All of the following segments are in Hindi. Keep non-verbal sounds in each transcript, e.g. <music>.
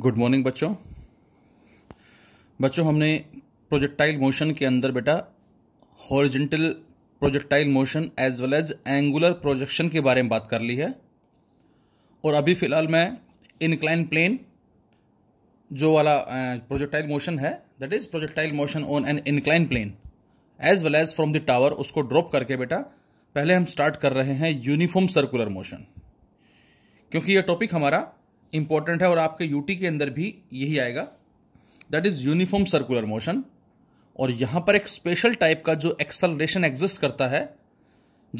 गुड मॉर्निंग बच्चों बच्चों हमने प्रोजेक्टाइल मोशन के अंदर बेटा horizontal projectile motion as well as angular projection के बारे में बात कर ली है और अभी फ़िलहाल मैं इनक्लाइन प्लेन जो वाला प्रोजेक्टाइल मोशन है that is projectile motion on an incline plane as well as from the tower उसको ड्रॉप करके बेटा पहले हम स्टार्ट कर रहे हैं यूनिफॉर्म सर्कुलर मोशन क्योंकि यह टॉपिक हमारा इंपॉर्टेंट है और आपके यूटी के अंदर भी यही आएगा that is uniform circular motion और यहाँ पर एक स्पेशल टाइप का जो एक्सलरेशन एग्जिस्ट करता है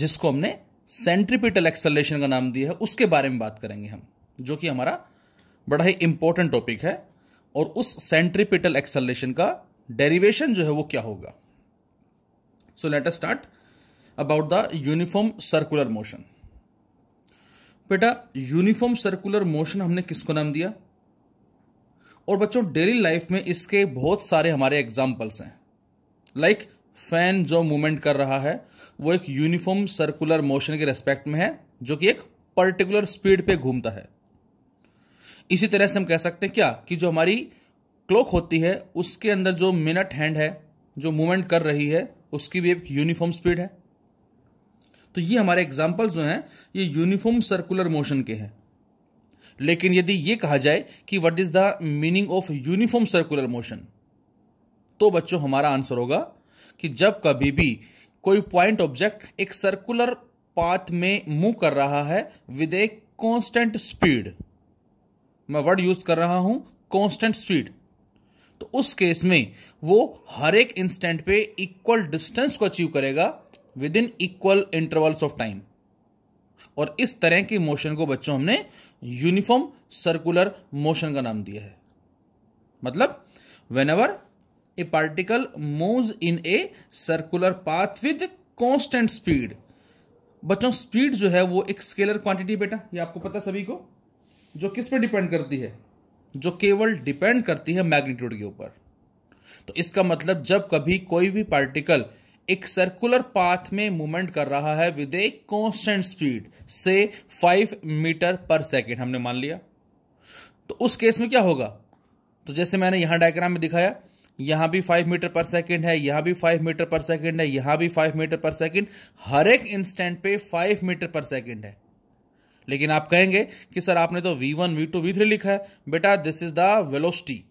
जिसको हमने सेंट्रीपिटल एक्सलेशन का नाम दिया है उसके बारे में बात करेंगे हम जो कि हमारा बड़ा ही इंपॉर्टेंट टॉपिक है और उस सेंट्रीपिटल एक्सलेशन का डेरिवेशन जो है वो क्या होगा so let's start about the uniform circular motion बेटा यूनिफॉर्म सर्कुलर मोशन हमने किसको नाम दिया और बच्चों डेली लाइफ में इसके बहुत सारे हमारे एग्जाम्पल्स हैं लाइक फैन जो मूवमेंट कर रहा है वो एक यूनिफॉर्म सर्कुलर मोशन के रेस्पेक्ट में है जो कि एक पर्टिकुलर स्पीड पे घूमता है इसी तरह से हम कह सकते हैं क्या कि जो हमारी क्लॉक होती है उसके अंदर जो मिनट हैंड है जो मूवमेंट कर रही है उसकी भी एक यूनिफॉर्म स्पीड है तो ये हमारे एग्जाम्पल जो हैं ये यूनिफॉर्म सर्कुलर मोशन के हैं लेकिन यदि ये कहा जाए कि what is the meaning of uniform circular motion तो बच्चों हमारा आंसर होगा कि जब कभी भी कोई पॉइंट ऑब्जेक्ट एक सर्कुलर पाथ में मूव कर रहा है विद ए कॉन्स्टेंट स्पीड मैं वर्ड यूज कर रहा हूं कॉन्स्टेंट स्पीड तो उस केस में वो हर एक इंस्टेंट पे इक्वल डिस्टेंस को अचीव करेगा within equal intervals of time और इस तरह की मोशन को बच्चों हमने यूनिफॉर्म सर्कुलर मोशन का नाम दिया है मतलब whenever a particle move in a circular path with constant speed बच्चों स्पीड जो है वो एक स्केलर क्वांटिटी बेटा ये आपको पता सभी को जो किस पे डिपेंड करती है जो केवल डिपेंड करती है मैग्नीट्यूड के ऊपर तो इसका मतलब जब कभी कोई भी पार्टिकल एक सर्कुलर पाथ में मूवमेंट कर रहा है विद ए कॉन्स्टेंट स्पीड से फाइव मीटर पर सेकेंड हमने मान लिया तो उस केस में क्या होगा तो जैसे मैंने यहां डायग्राम में दिखाया यहां भी फाइव मीटर पर सेकेंड है यहां भी फाइव मीटर पर सेकेंड है यहां भी फाइव मीटर पर सेकेंड हर एक इंस्टेंट पे फाइव मीटर पर सेकेंड है लेकिन आप कहेंगे कि सर आपने तो v1, v2, v3 लिखा है बेटा this is the velocity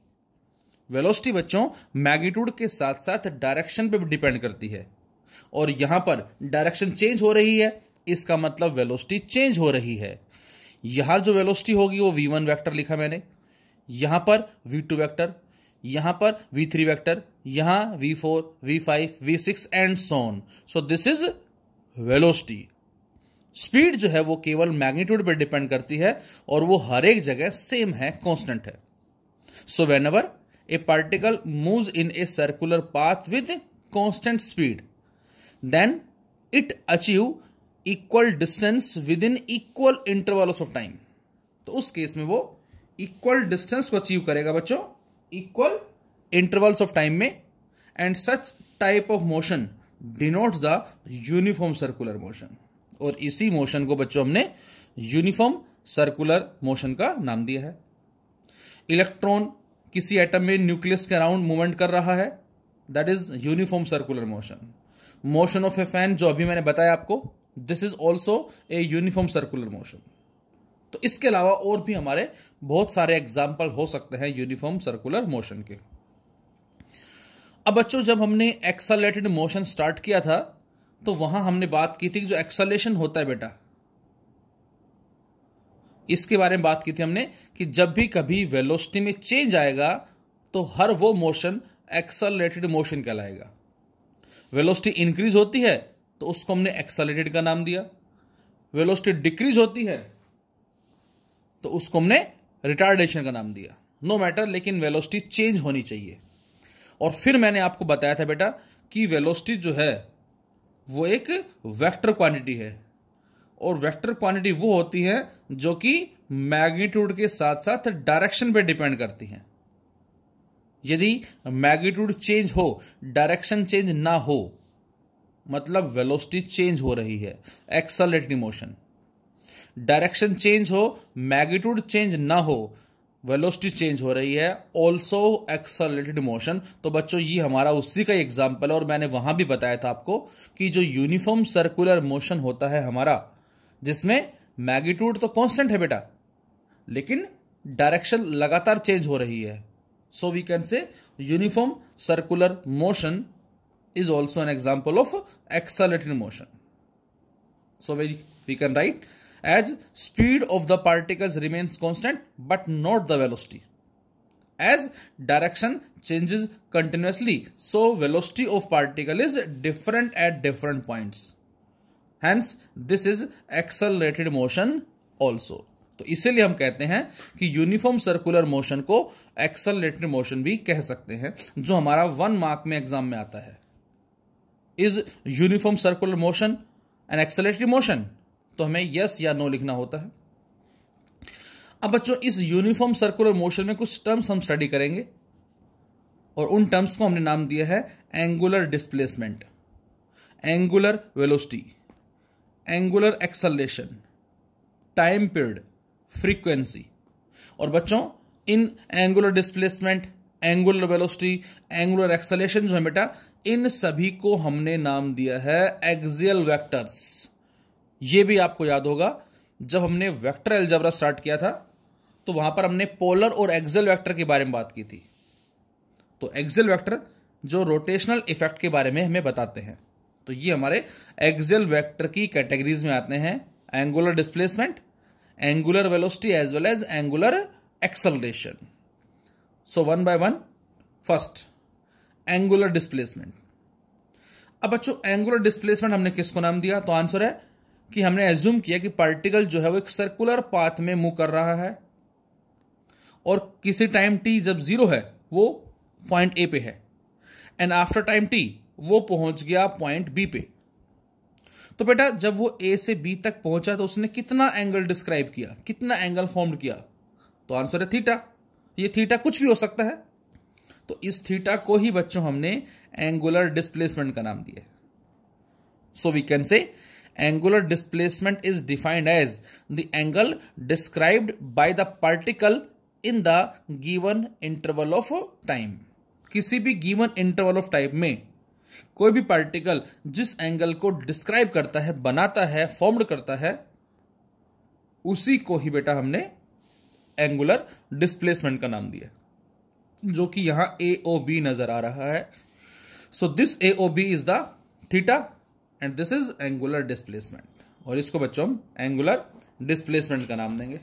velocity बच्चों मैग्नीट्यूड के साथ साथ डायरेक्शन पे भी डिपेंड करती है और यहां पर डायरेक्शन चेंज हो रही है इसका मतलब वेलोसिटी चेंज हो रही है यहां जो वेलोसिटी होगी वो वी वन वैक्टर लिखा मैंने यहां पर वी टू वैक्टर यहाँ पर वी थ्री वैक्टर यहाँ V four V five V six and so on so this is velocity speed जो है वो केवल मैग्नीट्यूड पर डिपेंड करती है और वो हर एक जगह सेम है कॉन्स्टेंट है so whenever a particle move in a circular path with constant speed then it achieve equal distance within equal interval of time तो उस केस में वो इक्वल डिस्टेंस को अचीव करेगा बच्चों इक्वल इंटरवल्स ऑफ टाइम में and such type of motion denotes the uniform circular motion और इसी मोशन को बच्चों हमने यूनिफॉर्म सर्कुलर मोशन का नाम दिया है इलेक्ट्रॉन किसी एटम में न्यूक्लियस के अराउंड मूवमेंट कर रहा है that is uniform circular motion motion of a fan जो अभी मैंने बताया आपको this is also a uniform circular motion तो इसके अलावा और भी हमारे बहुत सारे एग्जाम्पल हो सकते हैं यूनिफॉर्म सर्कुलर मोशन के अब बच्चों जब हमने एक्सलेटेड मोशन स्टार्ट किया था तो वहां हमने बात की थी कि जो एक्सलेशन होता है बेटा इसके बारे में बात की थी हमने कि जब भी कभी वेलोसिटी में चेंज आएगा तो हर वो मोशन एक्सलरेटेड मोशन कहलाएगा वेलोसिटी इंक्रीज होती है तो उसको हमने एक्सलरेटेड का नाम दिया वेलोसिटी डिक्रीज होती है तो उसको हमने रिटार्डेशन का नाम दिया नो no मैटर लेकिन वेलोसिटी चेंज होनी चाहिए और फिर मैंने आपको बताया था बेटा कि वेलोसिटी जो है वो एक वेक्टर क्वांटिटी है और वेक्टर क्वांटिटी वो होती है जो कि मैग्नीट्यूड के साथ साथ डायरेक्शन पे डिपेंड करती है यदि मैग्नीट्यूड चेंज हो डायरेक्शन चेंज ना हो मतलब वेलोसिटी चेंज हो रही है एक्सलेटिंग मोशन डायरेक्शन चेंज हो मैग्नीट्यूड चेंज ना हो वेलोसिटी चेंज हो रही है ऑल्सो एक्सलेटेड मोशन तो बच्चों ये हमारा उसी का एग्जाम्पल है और मैंने वहां भी बताया था आपको कि जो यूनिफॉर्म सर्कुलर मोशन होता है हमारा जिसमें मैग्नीट्यूड तो कांस्टेंट है बेटा लेकिन डायरेक्शन लगातार चेंज हो रही है so we can say uniform circular motion is also an example of accelerating motion so very we can write as speed of the particles remains constant but not the velocity as direction changes continuously so velocity of particle is different at different points hence this is accelerated motion also तो इसीलिए हम कहते हैं कि यूनिफॉर्म सर्कुलर मोशन को एक्सलरेटेड मोशन भी कह सकते हैं जो हमारा वन मार्क में एग्जाम में आता है is uniform circular motion an accelerated motion तो हमें यस या नो लिखना होता है अब बच्चों इस यूनिफॉर्म सर्कुलर मोशन में कुछ टर्म्स हम स्टडी करेंगे और उन टर्म्स को हमने नाम दिया है angular displacement angular velocity angular acceleration time period frequency और बच्चों इन angular displacement angular velocity angular acceleration जो है बेटा इन सभी को हमने नाम दिया है एक्सियल वेक्टर्स ये भी आपको याद होगा जब हमने वेक्टर एल्जबरा स्टार्ट किया था तो वहां पर हमने पोलर और एक्सेल वेक्टर के बारे में बात की थी तो एक्सेल वेक्टर जो रोटेशनल इफेक्ट के बारे में हमें बताते हैं तो ये हमारे एक्सेल वेक्टर की कैटेगरीज में आते हैं angular displacement angular velocity as well as angular acceleration so one by one first angular displacement अब बच्चों एंगुलर डिस्प्लेसमेंट हमने किसको नाम दिया तो आंसर है कि हमने एज्यूम किया कि पार्टिकल जो है वो एक सर्कुलर पाथ में मूव कर रहा है और किसी टाइम टी जब जीरो है वो पॉइंट ए पे है एंड आफ्टर टाइम टी वो पहुंच गया पॉइंट बी पे तो बेटा जब वो ए से बी तक पहुंचा तो उसने कितना एंगल डिस्क्राइब किया कितना एंगल फॉर्म किया तो आंसर है थीटा ये थीटा कुछ भी हो सकता है तो इस थीटा को ही बच्चों हमने एंगुलर डिस्प्लेसमेंट का नाम दिया so we can say angular displacement is defined as the angle described by the particle in the given interval of time किसी भी गिवन इंटरवल ऑफ टाइम में कोई भी पार्टिकल जिस एंगल को डिस्क्राइब करता है बनाता है फॉर्म्ड करता है उसी को ही बेटा हमने एंगुलर डिस्प्लेसमेंट का नाम दिया जो कि यहां ए ओ बी नजर आ रहा है so this A O B is the theta and this is angular displacement और इसको बच्चों हम एंगुलर डिस्प्लेसमेंट का नाम देंगे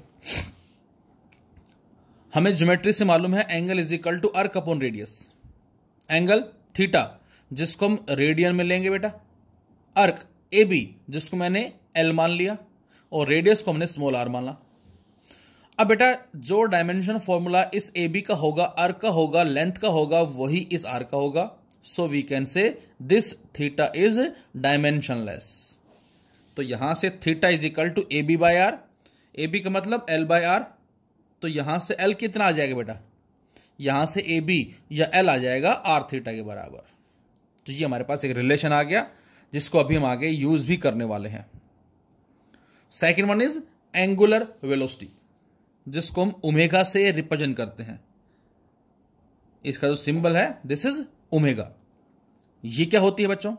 हमें ज्योमेट्री से मालूम है angle is equal to arc upon radius angle theta जिसको हम रेडियन में लेंगे बेटा अर्क ए बी जिसको मैंने एल मान लिया और रेडियस को हमने स्मॉल आर माना अब बेटा जो डायमेंशन फॉर्मूला इस ए बी का होगा अर्क का होगा लेंथ का होगा वही इस आर का होगा so we can say this theta is dimensionless तो यहां से theta is equal to A B by R A B का मतलब एल बाय आर तो यहां से एल कितना आ जाएगा बेटा यहां से ए बी या एल आ जाएगा आर थीटा के बराबर तो ये हमारे पास एक रिलेशन आ गया जिसको अभी हम आगे यूज भी करने वाले हैं second one is angular velocity जिसको हम उमेगा से रिप्रेजेंट करते हैं इसका जो सिंबल है दिस इज उमेगा ये क्या होती है बच्चों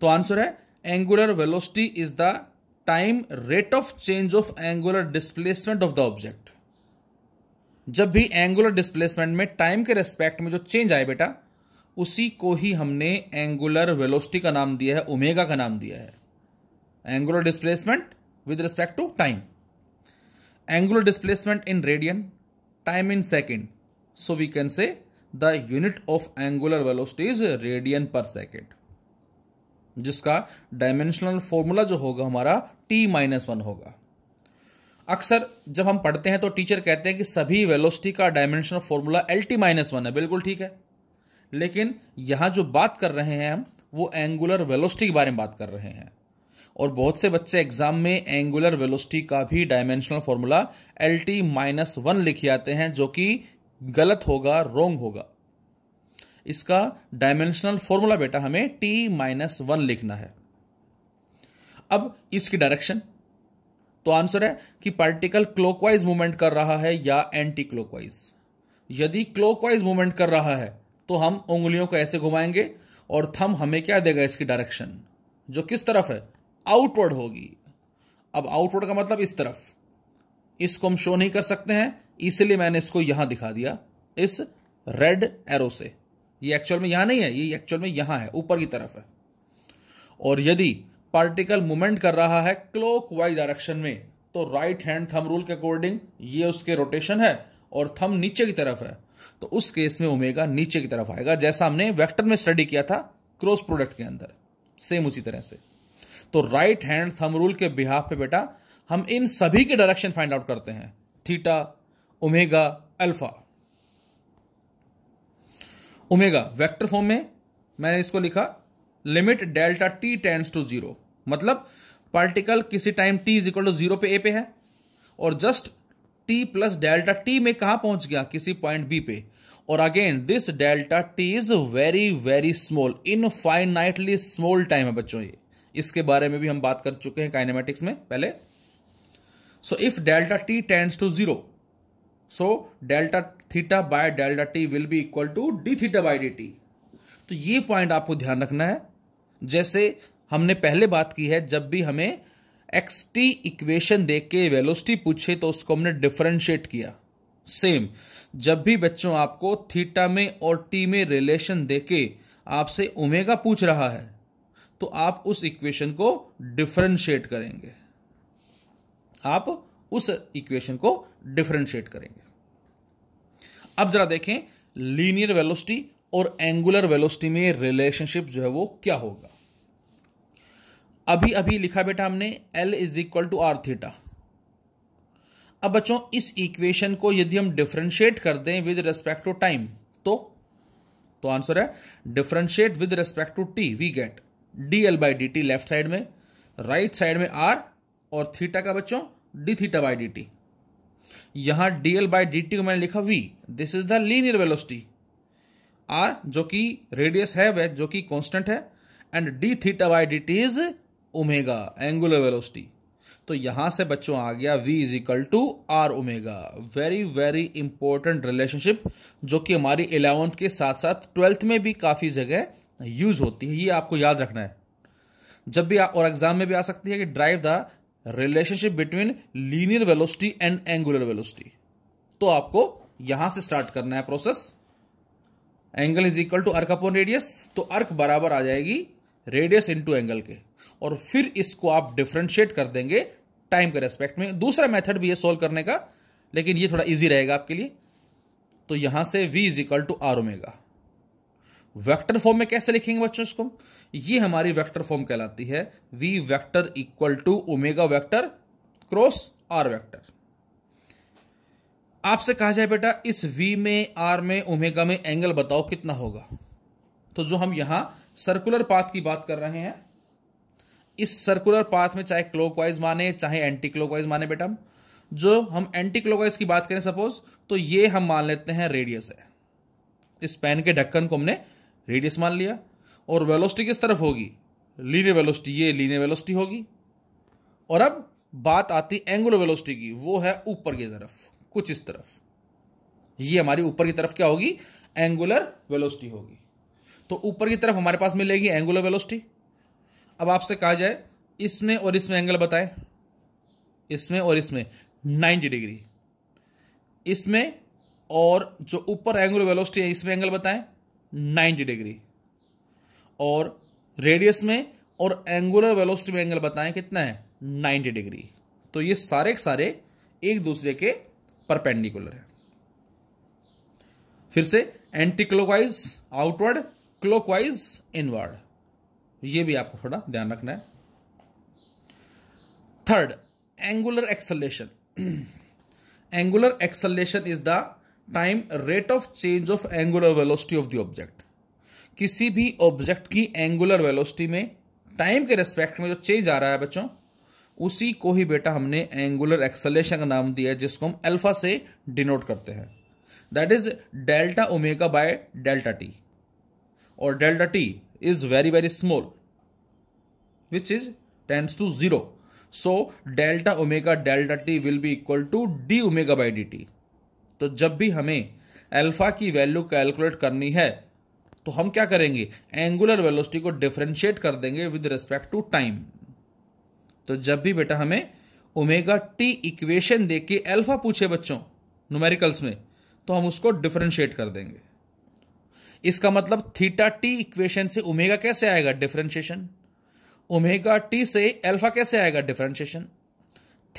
तो आंसर है angular velocity is the time rate of change of angular displacement of the object जब भी एंगुलर डिस्प्लेसमेंट में टाइम के रेस्पेक्ट में जो चेंज आए बेटा उसी को ही हमने एंगुलर वेलोसिटी का नाम दिया है ओमेगा का नाम दिया है angular displacement with respect to time angular displacement in radian time in second so we can say the unit of angular velocity is radian per second जिसका डायमेंशनल फॉर्मूला जो होगा हमारा टी माइनस वन होगा अक्सर जब हम पढ़ते हैं तो टीचर कहते हैं कि सभी वेलोसिटी का dimensional formula L T minus one है बिल्कुल ठीक है लेकिन यहाँ जो बात कर रहे हैं हम वो एंगुलर वेलोसिटी के बारे में बात कर रहे हैं और बहुत से बच्चे एग्जाम में एंगुलर वेलोसिटी का भी dimensional formula L T minus one लिखे आते हैं जो कि गलत होगा रोंग होगा इसका डायमेंशनल फॉर्मूला बेटा हमें टी माइनस वन लिखना है अब इसकी डायरेक्शन तो आंसर है कि पार्टिकल क्लोकवाइज मूवमेंट कर रहा है या एंटी क्लोकवाइज यदि क्लोकवाइज मूवमेंट कर रहा है तो हम उंगलियों को ऐसे घुमाएंगे और थम हमें क्या देगा इसकी डायरेक्शन जो किस तरफ है आउटवर्ड होगी अब आउटवर्ड का मतलब इस तरफ इसको हम शो नहीं कर सकते हैं इसलिए मैंने इसको यहां दिखा दिया इस रेड एरो से ये एक्चुअल में यहां नहीं है ये एक्चुअल में यहां है ऊपर की तरफ है और यदि पार्टिकल मूवमेंट कर रहा है क्लोक वाइज डायरेक्शन में तो राइट हैंड थम रूल के अकॉर्डिंग ये उसके रोटेशन है और थम नीचे की तरफ है तो उस केस में ओमेगा नीचे की तरफ आएगा जैसा हमने वेक्टर में स्टडी किया था क्रॉस प्रोडक्ट के अंदर सेम उसी तरह से तो राइट हैंड थम रूल के बिहाफ पे बेटा हम इन सभी के डायरेक्शन फाइंड आउट करते हैं theta omega alpha omega vector form में मैंने इसको लिखा limit delta T tends to zero मतलब पार्टिकल किसी time T is equal to zero पे ए पे है और just T plus delta T में कहा पहुंच गया किसी पॉइंट बी पे और again this delta T is very very small infinitely small time है बच्चों ये इसके बारे में भी हम बात कर चुके हैं काइनेमेटिक्स में पहले so if delta T tends to zero so delta theta by delta T will be equal to D theta by D T तो ये पॉइंट आपको ध्यान रखना है जैसे हमने पहले बात की है जब भी हमें एक्स टी इक्वेशन दे के वेलोसिटी पूछे तो उसको हमने डिफ्रेंशिएट किया सेम जब भी बच्चों आपको थीटा में और टी में रिलेशन दे के आपसे ओमेगा पूछ रहा है तो आप उस इक्वेशन को डिफ्रेंशिएट करेंगे आप उस इक्वेशन को डिफ्रेंशिएट करेंगे अब जरा देखें लीनियर वेलोसिटी और एंगुलर वेलोसिटी में रिलेशनशिप जो है वो क्या होगा अभी अभी लिखा बेटा हमने L is equal to R theta अब बच्चों इस इक्वेशन को यदि हम डिफ्रेंशिएट कर दें विद रेस्पेक्ट टू टाइम तो तो आंसर है differentiate with respect to T we get D L by D T left side में राइट right साइड में आर और थीटा का बच्चों D theta by D T यहां D L by D T को मैंने लिखा V this is the linear velocity R जो कि रेडियस है वह जो कि कॉन्स्टेंट है and D theta by D T is omega angular velocity तो यहां से बच्चों आ गया v is equal to R omega very very important relationship जो कि हमारी इलेवंथ के साथ साथ ट्वेल्थ में भी काफ़ी जगह यूज़ होती है ये आपको याद रखना है जब भी आ, और एग्जाम में भी आ सकती है कि derive the relationship between linear velocity and angular velocity तो आपको यहां से स्टार्ट करना है process angle is equal to arc upon radius तो अर्क बराबर आ जाएगी रेडियस इनटू एंगल के और फिर इसको आप डिफ्रेंशिएट कर देंगे टाइम के रेस्पेक्ट में दूसरा मेथड भी है सोल्व करने का लेकिन ये थोड़ा इजी रहेगा आपके लिए तो यहां से v is equal to R omega vector form में कैसे लिखेंगे बच्चों इसको ये हमारी वैक्टर फॉर्म कहलाती है v vector equal to omega vector cross r vector आपसे कहा जाए बेटा इस v में r में ओमेगा में एंगल बताओ कितना होगा तो जो हम यहां सर्कुलर पाथ की बात कर रहे हैं इस सर्कुलर पाथ में चाहे क्लोकवाइज माने चाहे एंटी क्लोकवाइज माने बेटा जो हम एंटी क्लोकवाइज की बात करें सपोज तो ये हम मान लेते हैं रेडियस है इस पेन के ढक्कन को हमने रेडियस मान लिया और वेलोस्टी किस तरफ होगी लीने वेलोस्टी ये लीने वेलोस्टी होगी और अब बात आती एंगुलर वेलोस्टी की वो है ऊपर की तरफ कुछ इस तरफ ये हमारी ऊपर की तरफ क्या होगी एंगुलर वेलोस्टी होगी तो ऊपर की तरफ हमारे पास मिलेगी एंगुलर वेलोस्टी अब आपसे कहा जाए इसमें और इसमें एंगल बताएं इसमें और इसमें 90 डिग्री इसमें और जो ऊपर एंगुलर वेलोसिटी है इसमें एंगल बताएं 90 डिग्री और रेडियस में और एंगुलर वेलोसिटी में एंगल बताएं कितना है 90 डिग्री तो ये सारे के सारे एक दूसरे के परपेंडिकुलर हैं फिर से anti clockwise outward clockwise inward ये भी आपको थोड़ा ध्यान रखना है third angular acceleration angular acceleration is the time rate of change of angular velocity of the object किसी भी ऑब्जेक्ट की एंगुलर वेलोसिटी में टाइम के रेस्पेक्ट में जो चेंज आ रहा है बच्चों उसी को ही बेटा हमने एंगुलर एक्सलेशन का नाम दिया है जिसको हम अल्फा से डिनोट करते हैं that is delta omega by delta T और delta T is very very small which is tends to zero. So delta omega delta t will be equal to d omega by dt. तो जब भी हमें अल्फा की वैल्यू कैलकुलेट करनी है तो हम क्या करेंगे एंगुलर वेलोसिटी को डिफ्रेंशिएट कर देंगे विद रिस्पेक्ट टू टाइम तो जब भी बेटा हमें ओमेगा टी इक्वेशन देख के एल्फा पूछे बच्चों न्यूमेरिकल्स में तो हम उसको डिफ्रेंशिएट कर देंगे इसका मतलब थीटा टी इक्वेशन से ओमेगा कैसे आएगा डिफ्रेंशिएशन ओमेगा टी से अल्फा कैसे आएगा डिफ्रेंशिएशन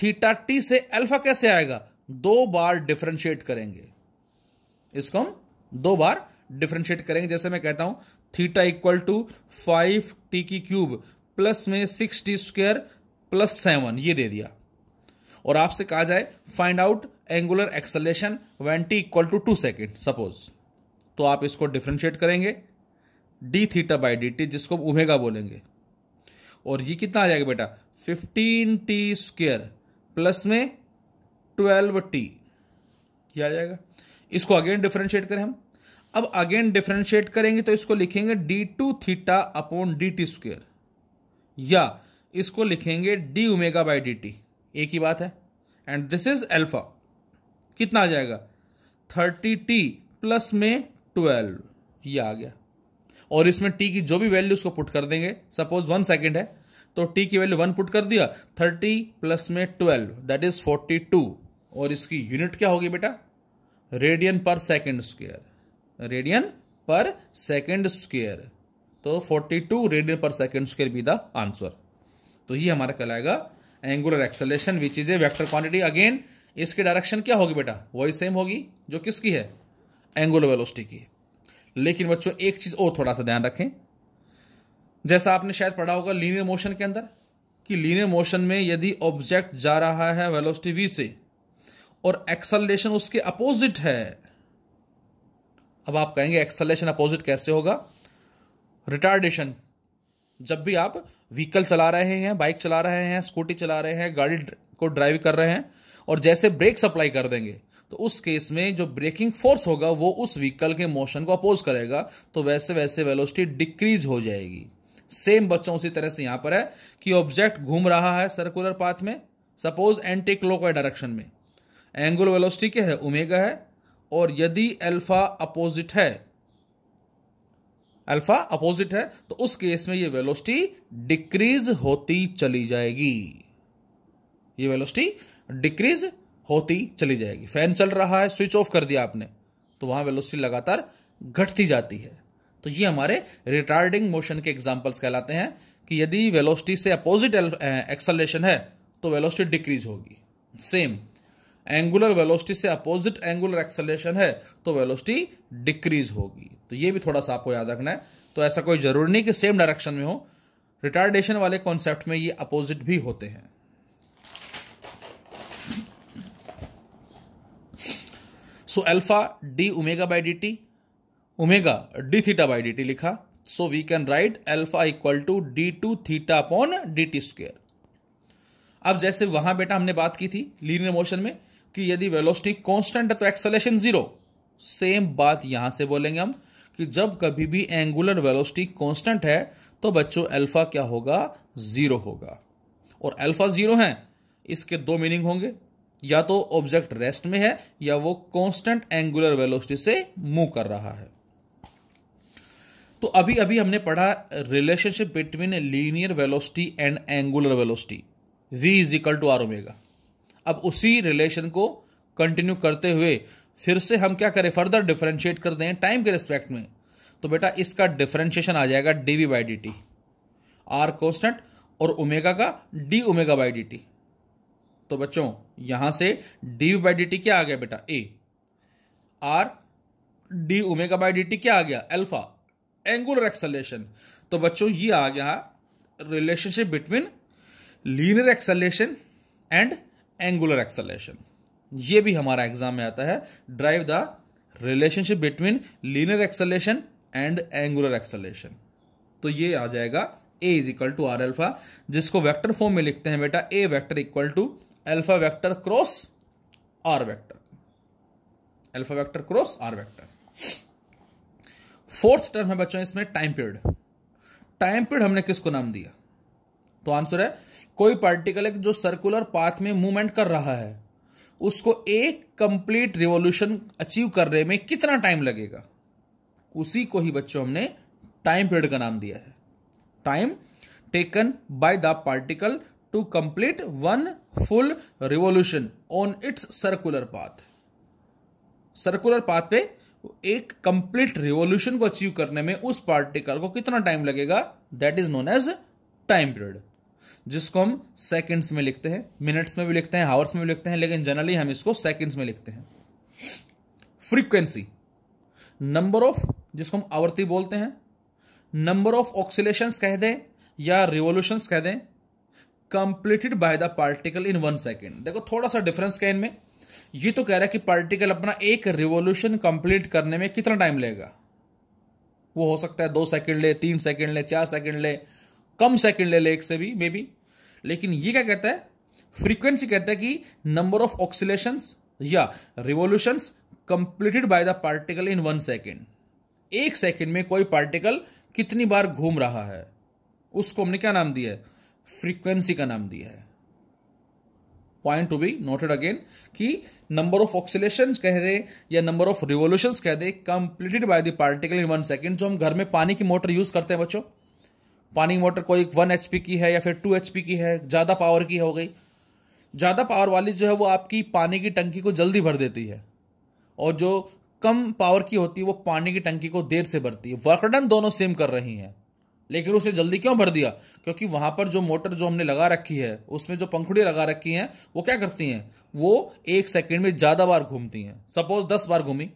थीटा टी से अल्फा कैसे आएगा दो बार डिफ्रेंशिएट करेंगे इसको हम दो बार डिफरेंशिएट करेंगे जैसे मैं कहता हूं theta equal to five T की क्यूब प्लस में six T square plus seven ये दे दिया और आपसे कहा जाए find out angular acceleration when T equal to two second suppose तो आप इसको डिफ्रेंशिएट करेंगे D theta by D T जिसको हम बोलेंगे और ये कितना आ जाएगा बेटा फिफ्टीन टी स्क्र प्लस में ट्वेल्व टी ये आ जाएगा इसको अगेन डिफ्रेंशिएट करें हम अब अगेन डिफ्रेंशिएट करेंगे तो इसको लिखेंगे D two theta upon D T square या इसको लिखेंगे D omega by D T एक ही बात है एंड दिस इज एल्फा कितना आ जाएगा थर्टी टी प्लस में ट्वेल्व ये आ गया और इसमें टी की जो भी वैल्यू उसको पुट कर देंगे सपोज वन सेकेंड है तो टी की वैल्यू वन पुट कर दिया थर्टी प्लस में twelve that is forty two और इसकी यूनिट क्या होगी बेटा radian per second square radian per second square तो forty two radian per second square be the answer तो ये हमारा कहलाएगा angular acceleration which is a vector quantity again इसकी डायरेक्शन क्या होगी बेटा वही सेम होगी जो किसकी है एंगुलर वेलोसिटी की लेकिन बच्चों एक चीज़ और थोड़ा सा ध्यान रखें जैसा आपने शायद पढ़ा होगा लीनियर मोशन के अंदर कि लीनियर मोशन में यदि ऑब्जेक्ट जा रहा है वेलोसिटी वी से और एक्सलेशन उसके अपोजिट है अब आप कहेंगे एक्सलेशन अपोजिट कैसे होगा रिटार्डेशन जब भी आप व्हीकल चला रहे हैं बाइक चला रहे हैं स्कूटी चला रहे हैं गाड़ी को ड्राइव कर रहे हैं और जैसे ब्रेक सप्लाई कर देंगे तो उस केस में जो ब्रेकिंग फोर्स होगा वो उस व्हीकल के मोशन को अपोज करेगा तो वैसे वैसे वेलोसिटी डिक्रीज हो जाएगी सेम बच्चों उसी तरह से यहां पर है कि ऑब्जेक्ट घूम रहा है सर्कुलर पाथ में सपोज एंटी क्लोक डायरेक्शन में एंगुलर वेलोसिटी क्या है उमेगा है और यदि अल्फा अपोजिट है अल्फा अपोजिट है तो उस केस में ये वेलोसिटी डिक्रीज होती चली जाएगी ये वेलोसिटी डिक्रीज होती चली जाएगी फैन चल रहा है स्विच ऑफ कर दिया आपने तो वहां वेलोसिटी लगातार घटती जाती है तो ये हमारे रिटार्डिंग मोशन के एग्जाम्पल्स कहलाते हैं कि यदि वेलोसिटी से अपोजिट एक्सलेशन है तो वेलोसिटी डिक्रीज होगी सेम एंगुलर वेलोसिटी से अपोजिट एंगुलर एक्सलेशन है तो वेलोसिटी डिक्रीज होगी तो ये भी थोड़ा सा आपको याद रखना है तो ऐसा कोई ज़रूरी नहीं कि सेम डायरेक्शन में हो रिटार्डेशन वाले कॉन्सेप्ट में ये अपोजिट भी होते हैं so alpha D omega by D T omega D theta by D T लिखा so we can write alpha equal to D two theta upon D T square अब जैसे वहां बेटा हमने बात की थी लीनियर मोशन में कि यदि वेलोसिटी कांस्टेंट है तो एक्सलेशन जीरो सेम बात यहां से बोलेंगे हम कि जब कभी भी एंगुलर वेलोसिटी कांस्टेंट है तो बच्चों अल्फा क्या होगा जीरो होगा और अल्फा जीरो है इसके दो मीनिंग होंगे या तो ऑब्जेक्ट रेस्ट में है या वो कांस्टेंट एंगुलर वेलोसिटी से मूव कर रहा है तो अभी अभी हमने पढ़ा relationship between linear velocity and angular velocity V is equal to R omega अब उसी रिलेशन को कंटिन्यू करते हुए फिर से हम क्या करें फर्दर डिफ्रेंशिएट कर दें टाइम के रिस्पेक्ट में तो बेटा इसका डिफ्रेंशिएशन आ जाएगा D V by D T R constant और ओमेगा का D omega by D T तो बच्चों यहां से D V by D T क्या आ गया बेटा A R D omega by D T क्या आ गया अल्फा एंगुलर एक्सलेशन तो बच्चों ये आ गया relationship between linear acceleration and angular acceleration ये भी हमारा एग्जाम में आता है derive the relationship between linear acceleration and angular acceleration तो ये आ जाएगा A is equal to R alpha जिसको वैक्टर फॉर्म में लिखते हैं बेटा A vector equal to alpha vector cross R vector alpha vector cross R vector fourth term है बच्चों इसमें टाइम पीरियड टाइम पीरियड हमने किसको नाम दिया तो आंसर है कोई पार्टिकल है जो सर्कुलर पाथ में मूवमेंट कर रहा है उसको एक कंप्लीट रिवॉल्यूशन अचीव करने में कितना टाइम लगेगा उसी को ही बच्चों हमने टाइम पीरियड का नाम दिया है time taken by the particle to complete one full revolution on its circular path circular path पे एक कंप्लीट रिवोल्यूशन को अचीव करने में उस पार्टिकल को कितना टाइम लगेगा that is known as time period जिसको हम सेकंड्स में लिखते हैं मिनट्स में भी लिखते हैं हावर्स में भी लिखते हैं लेकिन जनरली हम इसको सेकंड्स में लिखते हैं फ्रीक्वेंसी नंबर ऑफ जिसको हम आवर्ती बोलते हैं नंबर ऑफ ऑक्सीलेशन कह दें या रिवोल्यूशन कह दें completed by the particle in one second देखो थोड़ा सा डिफरेंस क्या इनमें ये तो कह रहा है कि पार्टिकल अपना एक रिवोल्यूशन कंप्लीट करने में कितना टाइम लेगा वो हो सकता है दो सेकंड ले तीन सेकंड ले चार सेकंड ले कम सेकंड ले ले एक से भी मे बी लेकिन ये क्या कहता है फ्रीक्वेंसी कहता है कि नंबर ऑफ ऑक्सीलेशन या revolution completed by the particle in one second एक सेकेंड में कोई पार्टिकल कितनी बार घूम रहा है उसको हमने क्या नाम दिया है फ्रीक्वेंसी का नाम दिया है point to be noted again कि नंबर ऑफ ऑक्सीलेशन कह दे या नंबर ऑफ रिवोल्यूशन कह दे completed by the particle in one second जो हम घर में पानी की मोटर यूज करते हैं बच्चों पानी की मोटर कोई वन एच की है या फिर टू एच की है ज़्यादा पावर की हो गई ज़्यादा पावर वाली जो है वो आपकी पानी की टंकी को जल्दी भर देती है और जो कम पावर की होती है वो पानी की टंकी को देर से भरती है वर्कडन दोनों सेम कर रही हैं लेकिन उसे जल्दी क्यों भर दिया क्योंकि वहाँ पर जो मोटर जो हमने लगा रखी है उसमें जो पंखुड़ी लगा रखी हैं वो क्या करती हैं वो एक सेकेंड में ज़्यादा बार घूमती हैं सपोज दस बार घूमी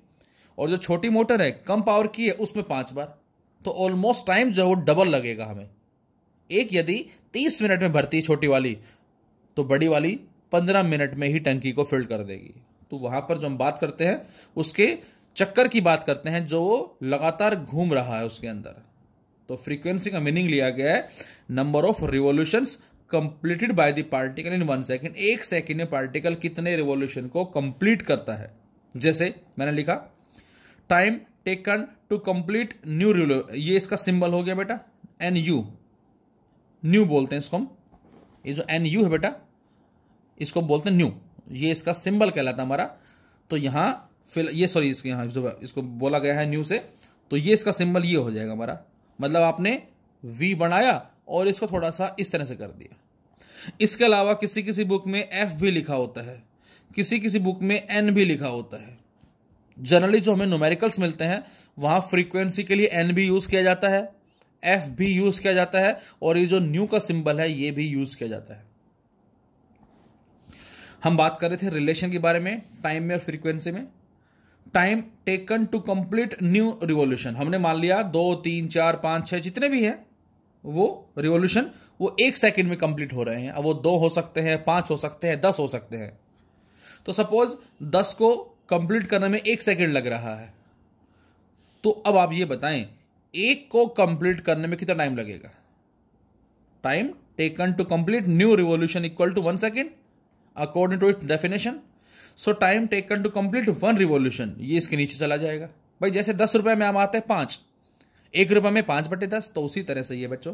और जो छोटी मोटर है कम पावर की है उसमें पाँच बार तो ऑलमोस्ट टाइम जो है वो डबल लगेगा हमें एक यदि तीस मिनट में भरती है छोटी वाली तो बड़ी वाली पंद्रह मिनट में ही टंकी को फिल कर देगी तो वहाँ पर जो हम बात करते हैं उसके चक्कर की बात करते हैं जो लगातार घूम रहा है उसके अंदर तो फ्रीक्वेंसी का मीनिंग लिया गया है number of revolution completed by the particle in one second एक सेकेंड में पार्टिकल कितने रिवोल्यूशन को कंप्लीट करता है जैसे मैंने लिखा time taken to complete nu ये इसका सिंबल हो गया बेटा एन यू न्यू बोलते हैं इसको हम ये जो एन यू है बेटा इसको बोलते हैं न्यू ये इसका सिंबल कहलाता हमारा तो यहां फिल ये सॉरी इसके यहां इसको बोला गया है न्यू से तो ये इसका सिंबल ये हो जाएगा हमारा मतलब आपने वी बनाया और इसको थोड़ा सा इस तरह से कर दिया इसके अलावा किसी किसी बुक में एफ भी लिखा होता है किसी किसी बुक में एन भी लिखा होता है जनरली जो हमें नोमेरिकल्स मिलते हैं वहां फ्रीक्वेंसी के लिए एन भी यूज़ किया जाता है एफ भी यूज़ किया जाता है और ये जो न्यू का सिंबल है ये भी यूज़ किया जाता है हम बात कर रहे थे रिलेशन के बारे में टाइम में और फ्रीक्वेंसी में time taken to complete nu revolution हमने मान लिया दो तीन चार पांच छह जितने भी हैं वो रिवॉल्यूशन वो एक सेकंड में कंप्लीट हो रहे हैं अब वो दो हो सकते हैं पांच हो सकते हैं दस हो सकते हैं तो सपोज दस को कंप्लीट करने में एक सेकंड लग रहा है तो अब आप ये बताएं एक को कंप्लीट करने में कितना टाइम लगेगा time taken to complete nu revolution equal to one second according to its definition so time taken to complete one revolution ये इसके नीचे चला जाएगा भाई जैसे दस रुपये में हम आते हैं पाँच एक रुपये में पाँच बटे दस तो उसी तरह से ये बच्चों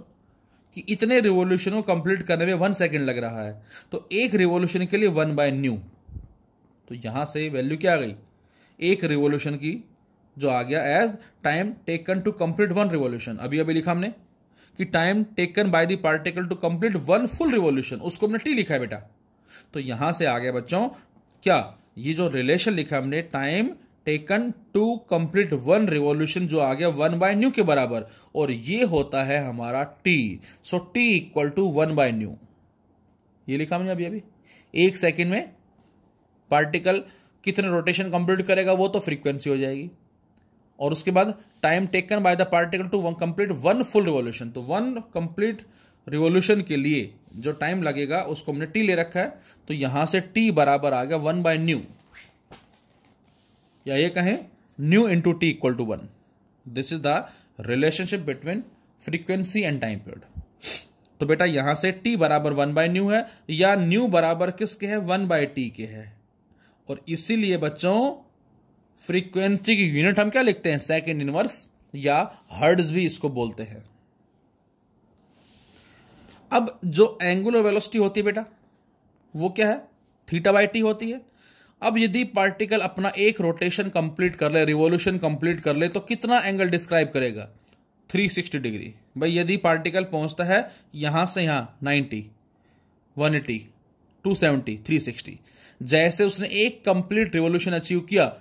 कि इतने रिवोल्यूशन को कंप्लीट करने में वन सेकेंड लग रहा है तो एक रिवोल्यूशन के लिए वन बाय न्यू तो यहाँ से वैल्यू क्या आ गई एक रिवोल्यूशन की जो आ गया as time taken to complete one revolution अभी अभी लिखा हमने कि time taken by the particle to complete one full revolution उसको हमने टी लिखा है बेटा तो यहां से आ गया बच्चों क्या ये जो रिलेशन लिखा हमने time taken to complete one revolution जो आ गया वन बाय न्यू के बराबर और ये होता है हमारा T so T equal to one by nu ये लिखा हमने अभी अभी एक सेकेंड में पार्टिकल कितने रोटेशन कंप्लीट करेगा वो तो फ्रीक्वेंसी हो जाएगी और उसके बाद time taken by the particle to one complete one full revolution तो वन कंप्लीट रिवॉल्यूशन के लिए जो टाइम लगेगा उसको हमने टी ले रखा है तो यहां से टी बराबर आ गया वन बाय न्यू या ये कहें nu into T equal to one this is the relationship between frequency and time period तो बेटा यहां से टी बराबर वन बाय न्यू है या न्यू बराबर किसके है वन बाय टी के है और इसीलिए बच्चों फ्रीक्वेंसी की यूनिट हम क्या लिखते हैं सेकेंड इनवर्स या हर्ड्स भी इसको बोलते हैं अब जो एंगुलर वेलोसिटी होती है बेटा वो क्या है थीटा बाई टी होती है अब यदि पार्टिकल अपना एक रोटेशन कंप्लीट कर ले रिवोल्यूशन कंप्लीट कर ले तो कितना एंगल डिस्क्राइब करेगा 360 डिग्री भाई यदि पार्टिकल पहुंचता है यहां से यहां 90, 180, 270, 360 जैसे उसने एक कंप्लीट रिवोल्यूशन अचीव किया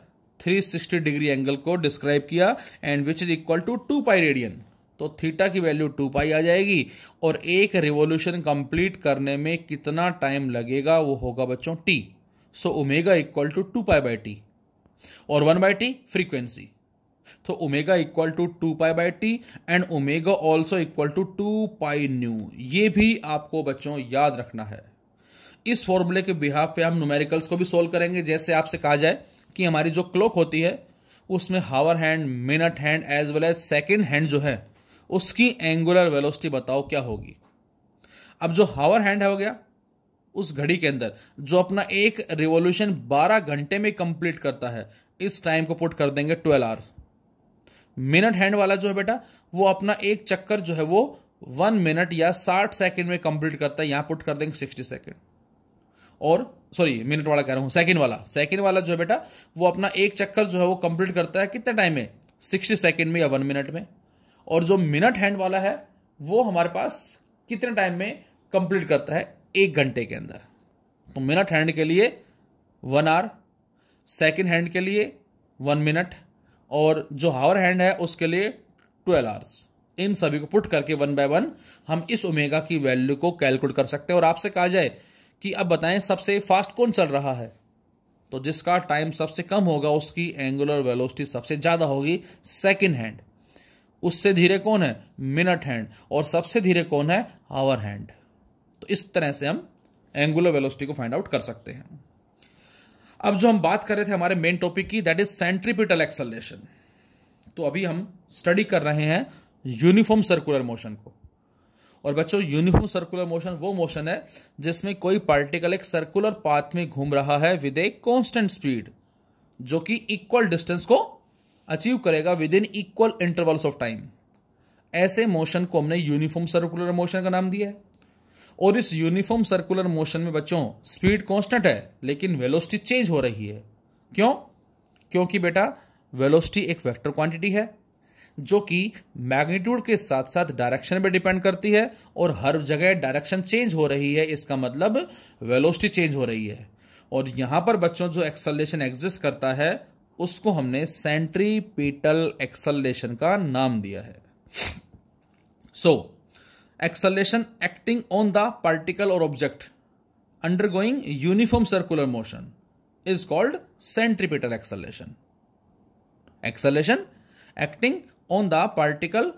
360 डिग्री एंगल को डिस्क्राइब किया and which is equal to two pi radian तो थीटा की वैल्यू टू पाई आ जाएगी और एक रिवोल्यूशन कंप्लीट करने में कितना टाइम लगेगा वो होगा बच्चों T so omega equal to two pi by T और वन बाई टी फ्रीक्वेंसी तो omega equal to two pi by T and omega also equal to two pi nu ये भी आपको बच्चों याद रखना है इस फॉर्मूले के बिहाफ पे हम न्यूमेरिकल्स को भी सोल्व करेंगे जैसे आपसे कहा जाए कि हमारी जो क्लॉक होती है उसमें hour hand minute hand as well as second hand जो है उसकी एंगुलर वेलोसिटी बताओ क्या होगी अब जो हावर हैंड हो गया उस घड़ी के अंदर जो अपना एक रिवॉल्यूशन 12 घंटे में कंप्लीट करता है इस टाइम को पुट कर देंगे 12 आवर्स मिनट हैंड वाला जो है बेटा वो अपना एक चक्कर जो है वो वन मिनट या साठ सेकेंड में कंप्लीट करता है यहां पुट कर देंगे सिक्सटी सेकेंड और सॉरी मिनट वाला कह रहा हूं सेकंड वाला सेकंड वाला जो है बेटा वो अपना एक चक्कर जो है वो कंप्लीट करता है कितने टाइम में सिक्सटी सेकेंड में या वन मिनट में और जो मिनट हैंड वाला है वो हमारे पास कितने टाइम में कंप्लीट करता है एक घंटे के अंदर तो मिनट हैंड के लिए वन आवर सेकेंड हैंड के लिए वन मिनट और जो हावर हैंड है उसके लिए ट्वेल्व आवर्स इन सभी को पुट करके वन बाय वन हम इस ओमेगा की वैल्यू को कैलकुलेट कर सकते हैं और आपसे कहा जाए कि अब बताएं सबसे फास्ट कौन चल रहा है तो जिसका टाइम सबसे कम होगा उसकी एंगुलर वेलोसिटी सबसे ज़्यादा होगी सेकेंड हैंड उससे धीरे कौन है मिनट हैंड और सबसे धीरे कौन है आवर हैंड तो इस तरह से हम एंगुलर वेलोसिटी को फाइंड आउट कर सकते हैं अब जो हम बात कर रहे थे हमारे मेन टॉपिक की दैट इज सेंट्रीपिटल एक्सलेशन तो अभी हम स्टडी कर रहे हैं यूनिफॉर्म सर्कुलर मोशन को और बच्चों यूनिफॉर्म सर्कुलर मोशन वो मोशन है जिसमें कोई पार्टिकल एक सर्कुलर पाथ में घूम रहा है विद ए कॉन्स्टेंट स्पीड जो कि इक्वल डिस्टेंस को अचीव करेगा within equal intervals of time ऐसे मोशन को हमने यूनिफॉर्म सर्कुलर मोशन का नाम दिया है और इस यूनिफॉर्म सर्कुलर मोशन में बच्चों स्पीड कांस्टेंट है लेकिन वेलोसिटी चेंज हो रही है क्यों क्योंकि बेटा वेलोसिटी एक वेक्टर क्वांटिटी है जो कि मैग्नीट्यूड के साथ साथ डायरेक्शन पे डिपेंड करती है और हर जगह डायरेक्शन चेंज हो रही है इसका मतलब वेलोसिटी चेंज हो रही है और यहाँ पर बच्चों जो एक्सलेशन एग्जिस्ट करता है उसको हमने सेंट्रीपीटल एक्सलेशन का नाम दिया है so acceleration acting on the particle और object undergoing uniform circular motion is called centripetal acceleration acceleration acting on the particle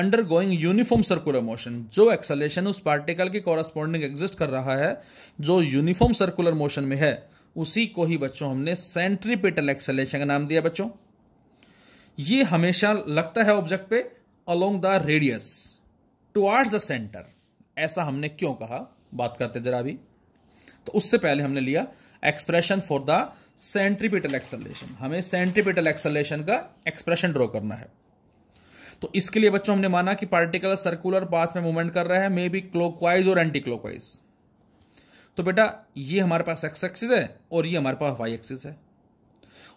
undergoing uniform circular motion जो एक्सलेशन उस पार्टिकल की कॉरस्पॉन्डिंग एग्जिस्ट कर रहा है जो यूनिफॉर्म सर्कुलर मोशन में है उसी को ही बच्चों हमने सेंट्रीपिटल एक्सेलेशन का नाम दिया बच्चों ये हमेशा लगता है ऑब्जेक्ट पे along the radius toward the centre ऐसा हमने क्यों कहा बात करते जरा अभी तो उससे पहले हमने लिया expression for the centripetal acceleration हमें सेंट्रीपिटल एक्सेलेशन का एक्सप्रेशन ड्रॉ करना है तो इसके लिए बच्चों हमने माना कि पार्टिकल सर्कुलर पाथ में मूवमेंट कर रहा है मे बी क्लोकवाइज और एंटी क्लोकवाइज तो बेटा ये हमारे पास एक्स एक्सिस है और ये हमारे पास वाई एक्सिस है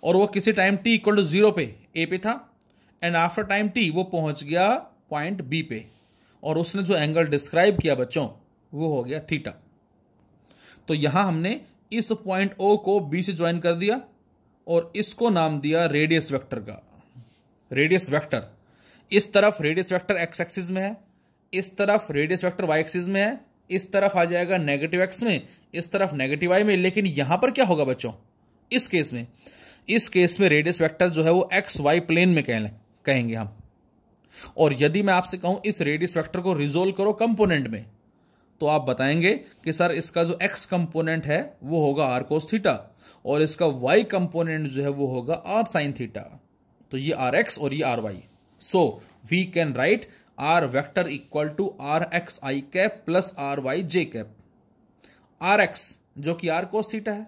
और वो किसी time T equal to zero पे ए पे था एंड आफ्टर टाइम टी वो पहुंच गया पॉइंट बी पे और उसने जो एंगल डिस्क्राइब किया बच्चों वो हो गया थीटा तो यहां हमने इस पॉइंट ओ को बी से ज्वाइन कर दिया और इसको नाम दिया रेडियस वेक्टर का रेडियस वेक्टर इस तरफ रेडियस वेक्टर एक्स एक्सिस में है इस तरफ रेडियस वेक्टर वाई एक्सिस में है इस तरफ आ जाएगा नेगेटिव एक्स में इस तरफ नेगेटिव आई में लेकिन यहां पर क्या होगा बच्चों इस केस में इस केस में रेडियस वेक्टर जो है वो एक्स वाई प्लेन में कहें कहेंगे हम और यदि मैं आपसे कहूं इस रेडियस वेक्टर को रिजोल्व करो कंपोनेंट में तो आप बताएंगे कि सर इसका जो एक्स कंपोनेंट है वो होगा आर कोस थीटा और इसका वाई कंपोनेंट जो है वो होगा आर साइन थीटा तो ये आर एक्स और ये R Y so we can write R vector equal to R X I cap plus R Y J cap R X जो कि आर कोस थीटा है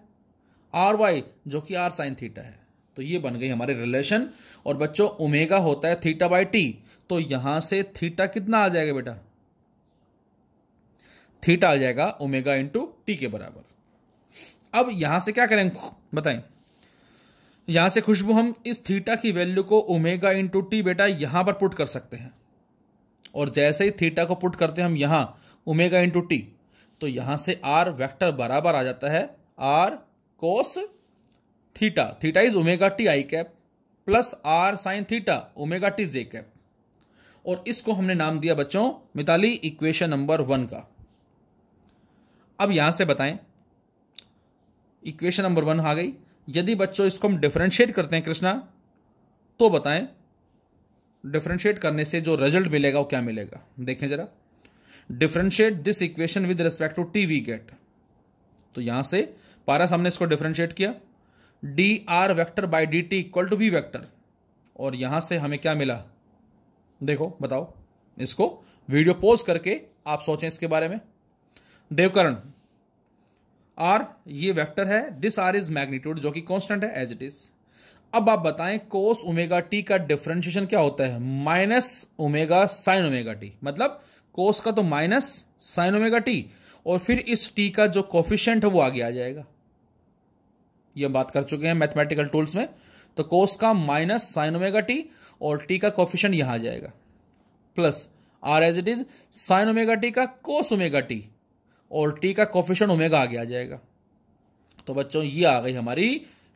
आर वाई जो कि आर साइन थीटा है तो ये बन गई हमारे रिलेशन और बच्चों ओमेगा होता है थीटा बाई टी तो यहां से थीटा कितना आ जाएगा बेटा थीटा आ जाएगा ओमेगा इंटू टी के बराबर अब यहां से क्या करें बताएं यहां से खुशबू हम इस थीटा की वैल्यू को ओमेगा इंटू टी बेटा यहां पर पुट कर सकते हैं और जैसे ही थीटा को पुट करते हैं हम यहाँ ओमेगा इंटू टी तो यहाँ से आर वेक्टर बराबर आ जाता है R cos theta theta is omega T I cap plus R sine theta omega T J cap और इसको हमने नाम दिया बच्चों मिताली इक्वेशन नंबर वन का अब यहां से बताएं इक्वेशन नंबर वन आ गई यदि बच्चों इसको हम डिफ्रेंशिएट करते हैं कृष्णा तो बताएं डिफ्रेंशिएट करने से जो रिजल्ट मिलेगा वो क्या मिलेगा देखें जरा differentiate this equation with respect to T we get तो यहां से पारस हमने इसको डिफ्रेंशिएट किया D R vector by D T equal to V vector और यहां से हमें क्या मिला देखो बताओ इसको वीडियो पोज करके आप सोचें इसके बारे में देवकरण आर ये वेक्टर है दिस आर इज मैग्नीट्यूड जो कि कांस्टेंट है एज इट इज़ अब आप बताएं कोस ओमेगा टी का डिफ्रेंशिएशन क्या होता है minus omega sine omega T मतलब कोस का तो माइनस साइन ओमेगा टी और फिर इस टी का जो कोफिशियंट है वो आगे आ जाएगा ये बात कर चुके हैं मैथमेटिकल टूल्स में तो कोस का माइनस साइन ओमेगा टी और टी का कोफिशियंट यहां आ जाएगा plus R as it is sine omega T का कोस ओमेगा टी और टी का कोफिशियंट ओमेगा आगे आ जाएगा तो बच्चों ये आ गई हमारी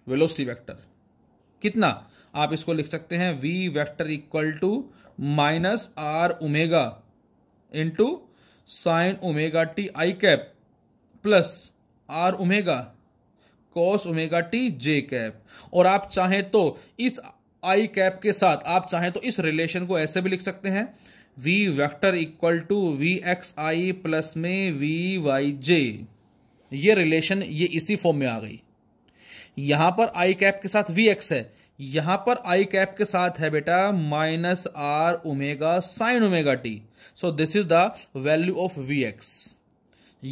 वेलोसिटी वेक्टर कितना आप इसको लिख सकते हैं V vector equal to minus R omega into sine omega T I cap plus R omega cos omega T J cap और आप चाहें तो इस आई कैप के साथ आप चाहें तो इस रिलेशन को ऐसे भी लिख सकते हैं V vector equal to V X I plus में वी वाई जे ये रिलेशन ये इसी फॉर्म में आ गई यहां पर आई कैप के साथ वी एक्स है यहां पर आई कैप के साथ है बेटा minus R omega sine omega T so this is the value of V X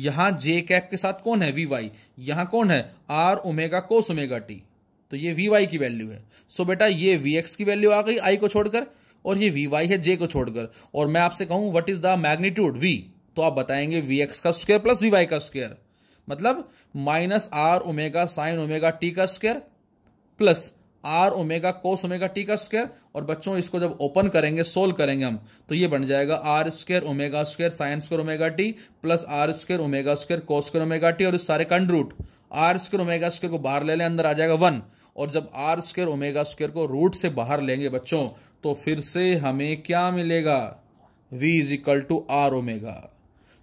यहां जे कैप के साथ कौन है वी वाई यहां कौन है R omega cos omega T तो ये वी वाई की वैल्यू है सो so बेटा ये वी एक्स की वैल्यू आ गई आई को छोड़कर और ये वी वाई है जे को छोड़कर और मैं आपसे कहूं what is the magnitude V तो आप बताएंगे वी एक्स का स्क्वायर प्लस वी वाई का स्क्वायर मतलब minus R omega sine omega T का square plus R omega cos omega T का स्क्वायर और बच्चों इसको जब ओपन करेंगे सोल्व करेंगे हम तो ये बन जाएगा R square omega square sine square omega T plus R square omega square cos square omega T और इस सारे का root R square omega square को बाहर ले लें अंदर आ जाएगा वन और जब आर स्क्वायर ओमेगा स्क्वायर को रूट से बाहर लेंगे बच्चों तो फिर से हमें क्या मिलेगा V is equal to R omega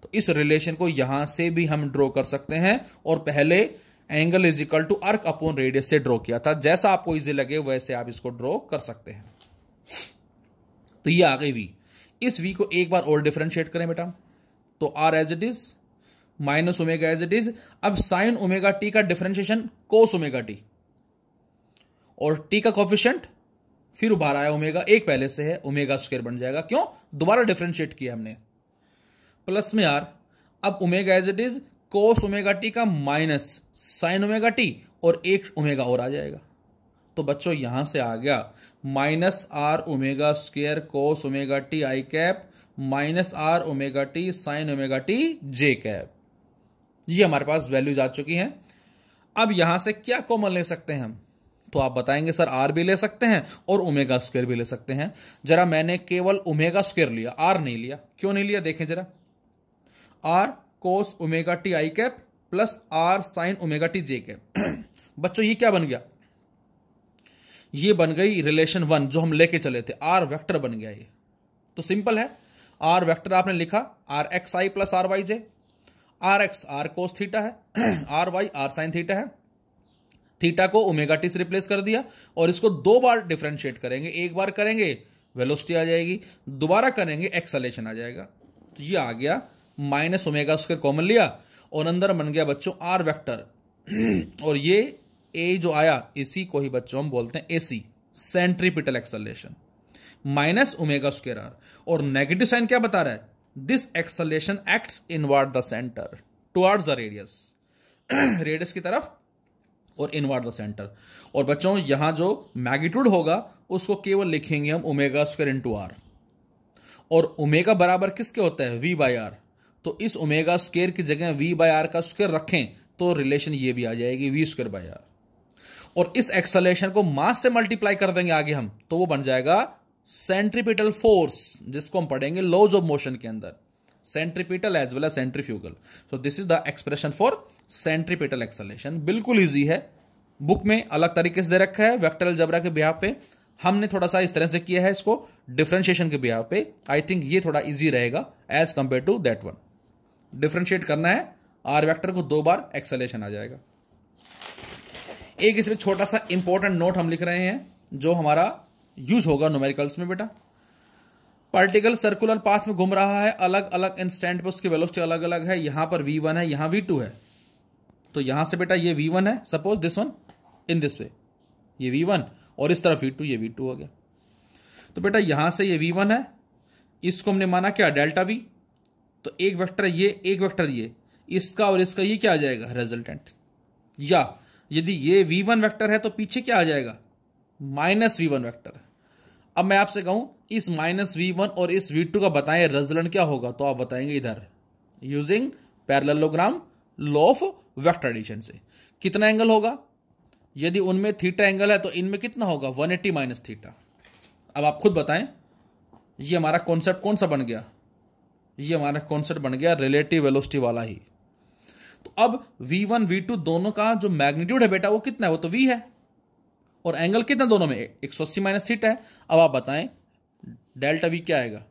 तो इस रिलेशन को यहां से भी हम ड्रॉ कर सकते हैं और पहले angle is equal to arc upon radius से ड्रॉ किया था जैसा आपको इजी लगे वैसे आप इसको ड्रॉ कर सकते हैं तो ये आ गई वी इस वी को एक बार और डिफ्रेंशिएट करें बेटा तो R as it is minus omega as it is अब साइन ओमेगा टी का डिफ्रेंशिएशन कोस ओमेगा टी और टी का कॉफिशियंट फिर उभार आया ओमेगा एक पहले से है ओमेगा स्क्वायर बन जाएगा क्यों दोबारा डिफ्रेंशिएट किया हमने प्लस में आर अब omega as it is cos omega T का माइनस साइन ओमेगा टी और एक ओमेगा और आ जाएगा तो बच्चों यहां से आ गया minus R omega square cos omega T I cap minus R omega T sine omega T J cap जी हमारे पास वैल्यूज आ चुकी हैं अब यहां से क्या कॉमन ले सकते हैं हम तो आप बताएंगे सर आर भी ले सकते हैं और ओमेगा स्क्वेयर भी ले सकते हैं जरा मैंने केवल ओमेगा स्क्वेयर लिया आर नहीं लिया क्यों नहीं लिया देखें जरा R cos omega T I cap plus R sine omega T J cap <clears throat> बच्चों ये क्या बन गया ये बन गई रिलेशन वन जो हम लेके चले थे आर वेक्टर बन गया ये तो सिंपल है आर वेक्टर आपने लिखा R X I plus R Y J R X R cos theta है R Y R sine theta है थीटा को ओमेगा टी से रिप्लेस कर दिया और इसको दो बार डिफ्रेंशिएट करेंगे एक बार करेंगे वेलोसिटी आ जाएगी दोबारा करेंगे एक्सलेशन आ जाएगा तो ये आ गया माइनस ओमेगा स्क्वायर कॉमन लिया और अंदर बन गया बच्चों आर वेक्टर <clears throat> और ये ए जो आया इसी को ही बच्चों हम बोलते हैं a c centripetal acceleration minus omega square R और नेगेटिव साइन क्या बता रहा है this acceleration acts inward the centre towards the radius radius की तरफ और इनवर्ड द सेंटर और बच्चों यहां जो मैग्नीट्यूड होगा उसको केवल लिखेंगे हम ओमेगा स्क्वायर इनटू आर और ओमेगा बराबर किसके होता है वी बाय आर तो इस ओमेगा स्केयर की जगह वी बाय आर का स्केयर रखें तो रिलेशन ये भी आ जाएगी वी स्क्र बाय आर और इस एक्सलेशन को मास से मल्टीप्लाई कर देंगे आगे हम तो वो बन जाएगा सेंट्रीपिटल फोर्स जिसको हम पढ़ेंगे लॉज ऑफ मोशन के अंदर centripetal as well as centrifugal so this is the expression for centripetal acceleration बिल्कुल ईजी है बुक में अलग तरीके से दे रखा है वेक्टर जबरा के बिहाव पे हमने थोड़ा सा इस तरह से किया है इसको डिफ्रेंशिएशन के बिहाव पे आई थिंक ये थोड़ा इजी रहेगा as compared to that one differentiate करना है आर वेक्टर को दो बार एक्सलेशन आ जाएगा एक इसमें छोटा सा इंपॉर्टेंट नोट हम लिख रहे हैं जो हमारा यूज होगा नोमेरिकल्स में बेटा पार्टिकल सर्कुलर पाथ में घूम रहा है अलग अलग इंस्टेंट पर उसकी वेलोसिटी अलग अलग है यहां पर वी वन है यहां वी टू है तो यहां से बेटा ये वी वन है suppose this one in this way ये वी वन और इस तरफ वी टू ये वी टू हो गया तो बेटा यहां से ये वी वन है इसको हमने माना क्या डेल्टा वी तो एक वेक्टर ये एक वेक्टर ये इसका और इसका ये क्या आ जाएगा रेजल्टेंट या यदि ये वी वन वैक्टर है तो पीछे क्या आ जाएगा माइनस वी वन वैक्टर अब मैं आपसे कहूं इस माइनस वी वन और इस वी टू का बताएं रेजल्ट क्या होगा तो आप बताएंगे इधर using parallelogram law of vector addition से कितना एंगल होगा यदि उनमें थीटा एंगल है तो इनमें कितना होगा 180 एट्टी माइनस थीटा अब आप खुद बताएं ये हमारा कॉन्सेप्ट कौन सा बन गया ये हमारा कॉन्सेप्ट बन गया रिलेटिव वेलोसिटी वाला ही तो अब v1 v2 दोनों का जो मैग्नीट्यूड है बेटा वो कितना है वो तो v है और एंगल कितना दोनों में एक सौ अस्सी माइनस थीटा है अब आप बताएं डेल्टा v क्या आएगा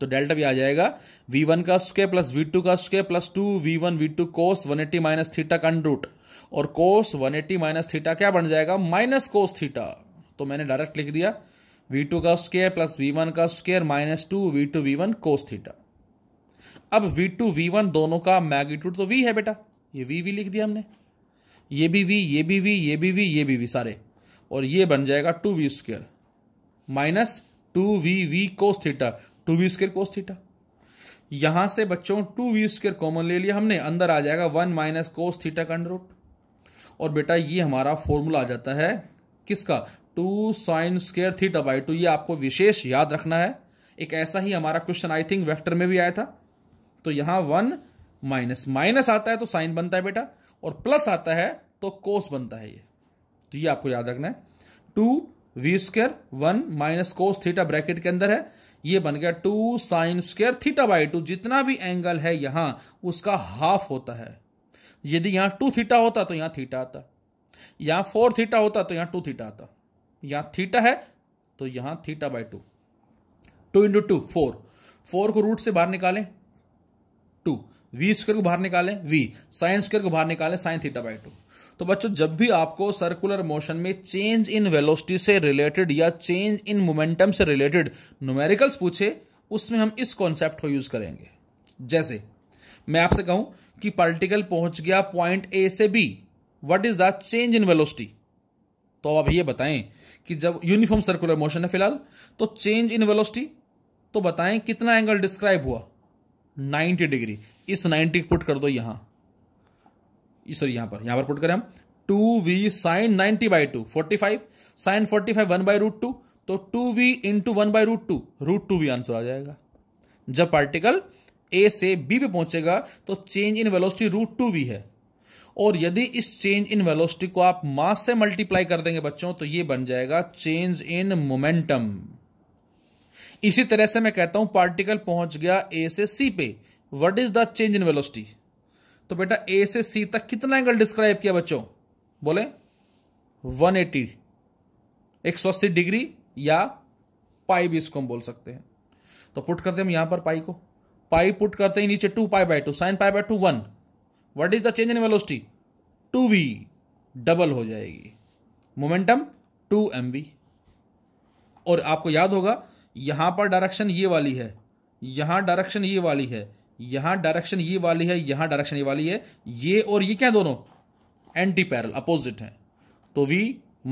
तो डेल्टा भी आ जाएगा v1 का स्क्वायर प्लस v2 का square plus two V one V two cos one eighty minus theta का रूट और cos one eighty minus theta क्या बन जाएगा माइनस कोस थीटा तो मैंने डायरेक्ट लिख दिया वी टू का स्क्वायर प्लस वी वन का square minus two V two V one cos theta अब वी टू वी वन दोनों का मैग्नीट्यूड तो वी है बेटा ये वी वी लिख दिया हमने ये भी वी ये भी वी ये भी वी ये भी वी सारे और ये बन जाएगा two V square minus two V V cos theta two V square cos theta यहां से बच्चों टू वी स्क्वेयर कॉमन ले लिया हमने अंदर आ जाएगा वन माइनस कोस थीटा का अंडरूट और बेटा ये हमारा फॉर्मूला आ जाता है किसका two sine square theta by two ये आपको विशेष याद रखना है एक ऐसा ही हमारा क्वेश्चन आई थिंक वेक्टर में भी आया था तो यहां वन माइनस माइनस आता है तो साइन बनता है बेटा और प्लस आता है तो कोस बनता है ये तो ये आपको याद रखना है two V square one minus cos theta bracket के अंदर है ये बन गया two sine square theta by two जितना भी एंगल है यहां उसका हाफ होता है यदि यहां टू थीटा होता तो यहां थीटा आता यहां फोर थीटा होता तो यहां टू थीटा आता यहां थीटा है तो यहां theta by two two into two four four को रूट से बाहर निकालें टू वी स्क्वेयर को बाहर निकालें वी साइन स्क्वेयर को बाहर निकालें साइन थीटा बाई टू तो बच्चों जब भी आपको सर्कुलर मोशन में चेंज इन वेलोसिटी से रिलेटेड या चेंज इन मोमेंटम से रिलेटेड न्यूमेरिकल्स पूछे उसमें हम इस कॉन्सेप्ट को यूज करेंगे जैसे मैं आपसे कहूं कि पार्टिकल पहुंच गया पॉइंट ए से B what is the change in velocity तो आप ये बताएं कि जब यूनिफॉर्म सर्कुलर मोशन है फिलहाल तो चेंज इन वेलोसिटी तो बताएं कितना एंगल डिस्क्राइब हुआ 90 डिग्री इस 90 पुट कर दो यहां सॉरी यहां पर यहां पर पुट करें हम two V sine ninety by two forty five sine forty five one by root two तो two V into one by root two root two V answer आ जाएगा जब पार्टिकल ए से बी पे पहुंचेगा तो change in velocity root two V है और यदि इस चेंज इन वेलोसिटी को आप मास से मल्टीप्लाई कर देंगे बच्चों तो ये बन जाएगा चेंज इन मोमेंटम इसी तरह से मैं कहता हूं पार्टिकल पहुंच गया ए से सी पे what is the change in velocity तो बेटा ए से सी तक कितना एंगल डिस्क्राइब किया बच्चों बोले 180 अस्सी डिग्री या पाई भी इसको हम बोल सकते हैं तो पुट करते हैं हम यहां पर पाई को पाई पुट करते हैं नीचे two pi by two sine pi by two one what is the change in velocity two v double हो जाएगी मोमेंटम टू एम और आपको याद होगा यहाँ पर डायरेक्शन ये वाली है यहाँ डायरेक्शन ये वाली है यहाँ डायरेक्शन ये वाली है यहाँ डायरेक्शन ये वाली है ये और ये क्या दोनों एंटी पैरल अपोजिट हैं तो v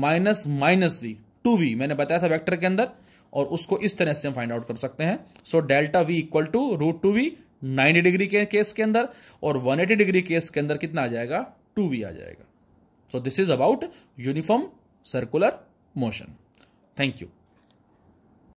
minus minus v two v मैंने बताया था वेक्टर के अंदर और उसको इस तरह से हम फाइंड आउट कर सकते हैं so delta v equal to root two v ninety degree के केस के अंदर और वन एटी डिग्री केस के अंदर कितना आ जाएगा टू वी आ जाएगा so this is about uniform circular motion thank you